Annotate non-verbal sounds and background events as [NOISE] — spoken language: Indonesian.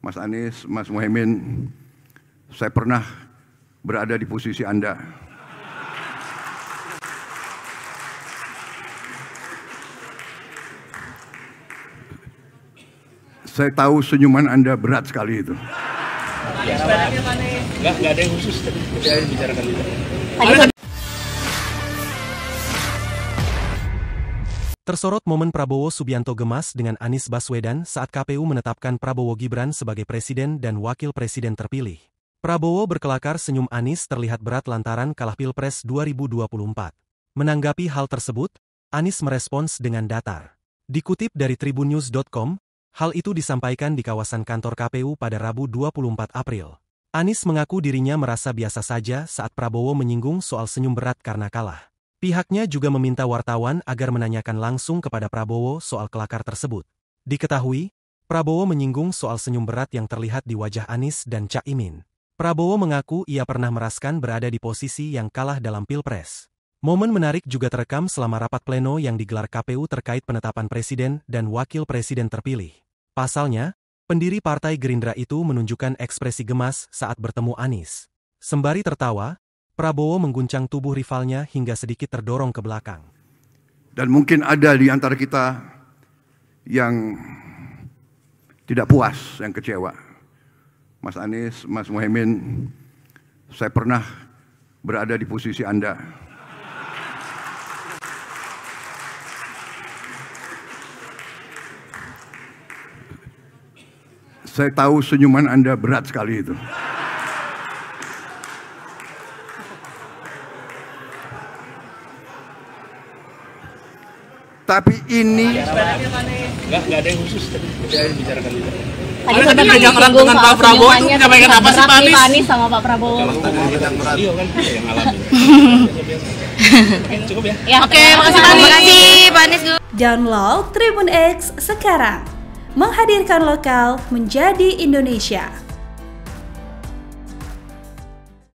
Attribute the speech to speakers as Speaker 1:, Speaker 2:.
Speaker 1: Mas Anies, Mas Muhaimin, saya pernah berada di posisi Anda. Saya tahu senyuman Anda berat sekali itu.
Speaker 2: Enggak, enggak ada yang khusus tadi. Saya bicarakan itu. Tadi Tersorot momen Prabowo Subianto gemas dengan Anies Baswedan saat KPU menetapkan Prabowo Gibran sebagai presiden dan wakil presiden terpilih. Prabowo berkelakar senyum Anies terlihat berat lantaran kalah Pilpres 2024. Menanggapi hal tersebut, Anies merespons dengan datar. Dikutip dari tribunnews.com, hal itu disampaikan di kawasan kantor KPU pada Rabu 24 April. Anies mengaku dirinya merasa biasa saja saat Prabowo menyinggung soal senyum berat karena kalah. Pihaknya juga meminta wartawan agar menanyakan langsung kepada Prabowo soal kelakar tersebut. Diketahui, Prabowo menyinggung soal senyum berat yang terlihat di wajah Anies dan Cak Imin. Prabowo mengaku ia pernah meraskan berada di posisi yang kalah dalam Pilpres. Momen menarik juga terekam selama rapat pleno yang digelar KPU terkait penetapan presiden dan wakil presiden terpilih. Pasalnya, pendiri partai Gerindra itu menunjukkan ekspresi gemas saat bertemu Anies. Sembari tertawa, Prabowo mengguncang tubuh rivalnya hingga sedikit terdorong ke belakang. Dan mungkin
Speaker 1: ada di antara kita yang tidak puas, yang kecewa. Mas Anies, Mas Mohaimin, saya pernah berada di posisi Anda. Saya tahu senyuman Anda berat sekali itu. tapi ini nggak
Speaker 2: nggak ada yang khusus tadi bicarakan itu
Speaker 1: Tadi sempat diajak erat dengan Pak Prabowo itu menyampaikan apa sih Pak Anies?
Speaker 2: sama Pak Prabowo. Kalau tadi sedang berat. Iya kan dia yang alami. [LAUGHS] Ya. Cukup ya. Oke, makasih Pak Anies. Pak Anies. Download Tribun X sekarang. Menghadirkan lokal menjadi Indonesia.